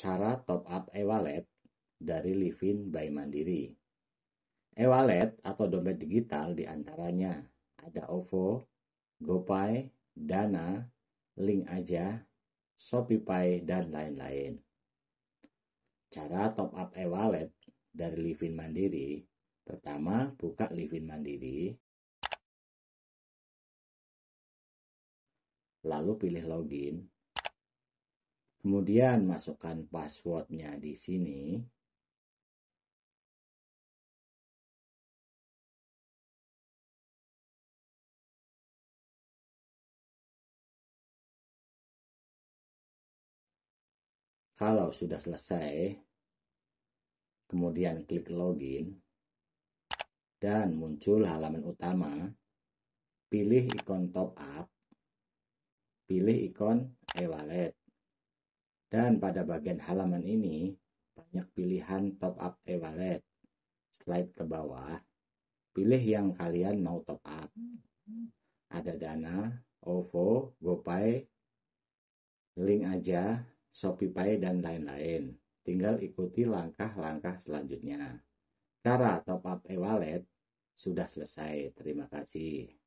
cara top up e-wallet dari Livin by Mandiri. E-wallet atau dompet digital diantaranya ada OVO, GoPay, Dana, Link Aja, ShopeePay, dan lain-lain. Cara top up e-wallet dari Livin Mandiri, pertama buka Livin Mandiri, lalu pilih login, Kemudian masukkan passwordnya di sini. Kalau sudah selesai, kemudian klik login, dan muncul halaman utama, pilih ikon top up, pilih ikon e dan pada bagian halaman ini banyak pilihan top up e-wallet. Slide ke bawah, pilih yang kalian mau top up. Ada Dana, OVO, GoPay, link aja, ShopeePay, dan lain-lain. Tinggal ikuti langkah-langkah selanjutnya. Cara top up e-wallet sudah selesai. Terima kasih.